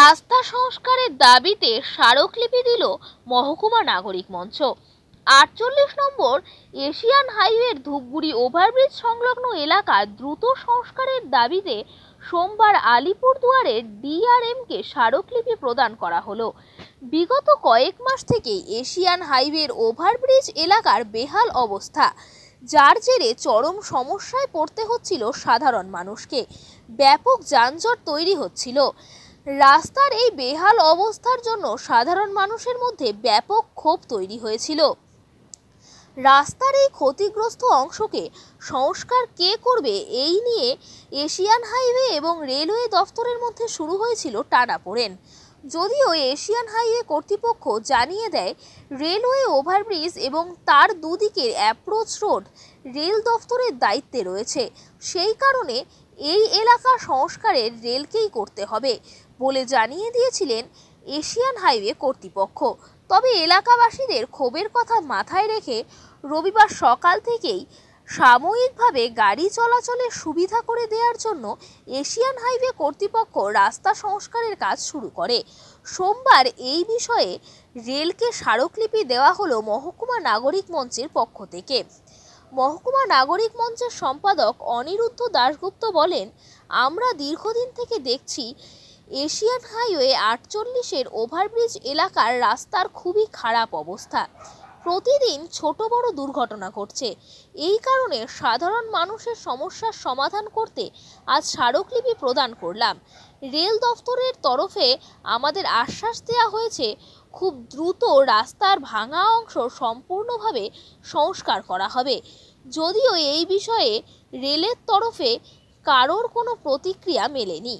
রাস্তা সংস্কারের দাবিতে স্মারকলিপি দিল মহকুমা নাগরিক মঞ্চ আটচল্লিশ নম্বর এশিয়ান হাইওয়ের ধূপগুড়ি ওভারব্রিজ সংলগ্ন এলাকা দ্রুত সংস্কারের দাবিতে সোমবার আলিপুরদুয়ারের ডিআরএমকে স্মারকলিপি প্রদান করা হলো বিগত কয়েক মাস থেকে এশিয়ান হাইওয়ের ওভারব্রিজ এলাকার বেহাল অবস্থা যার জেরে চরম সমস্যায় পড়তে হচ্ছিল সাধারণ মানুষকে ব্যাপক যানজট তৈরি হচ্ছিল রাস্তার এই বেহাল অবস্থার জন্য সাধারণ মানুষের মধ্যে ব্যাপক ক্ষোভ তৈরি হয়েছিল রাস্তার এই ক্ষতিগ্রস্ত অংশকে সংস্কার কে করবে এই নিয়ে এশিয়ান হাইওয়ে এবং রেলওয়ে দফতরের মধ্যে শুরু হয়েছিল টানাপোড়েন যদিও এশিয়ান হাইওয়ে কর্তৃপক্ষ জানিয়ে দেয় রেলওয়ে ওভারব্রিজ এবং তার দুদিকের অ্যাপ্রোচ রোড রেল দফতরের দায়িত্বে রয়েছে সেই কারণে এই এলাকা সংস্কারের রেলকেই করতে হবে বলে জানিয়ে দিয়েছিলেন এশিয়ান হাইওয়ে কর্তৃপক্ষ তবে এলাকাবাসীদের ক্ষোভের কথা মাথায় রেখে রবিবার সকাল থেকেই সাময়িকভাবে গাড়ি চলাচলে সুবিধা করে দেওয়ার জন্য এশিয়ান হাইওয়ে কর্তৃপক্ষ রাস্তা সংস্কারের কাজ শুরু করে সোমবার এই বিষয়ে রেলকে স্মারকলিপি দেওয়া হলো মহকুমা নাগরিক মঞ্চের পক্ষ থেকে মহকুমা নাগরিক মঞ্চের সম্পাদক অনিরুদ্ধ দাশগুপ্ত বলেন আমরা দীর্ঘদিন থেকে দেখছি এশিয়ান হাইওয়ে আটচল্লিশের ওভারব্রিজ এলাকার রাস্তার খুবই খারাপ অবস্থা প্রতিদিন ছোট বড় দুর্ঘটনা ঘটছে এই কারণে সাধারণ মানুষের সমস্যার সমাধান করতে আজ স্মারকলিপি প্রদান করলাম রেল দফতরের তরফে আমাদের আশ্বাস দেওয়া হয়েছে খুব দ্রুত রাস্তার ভাঙা অংশ সম্পূর্ণভাবে সংস্কার করা হবে যদিও এই বিষয়ে রেলের তরফে কারোর কোনো প্রতিক্রিয়া মেলেনি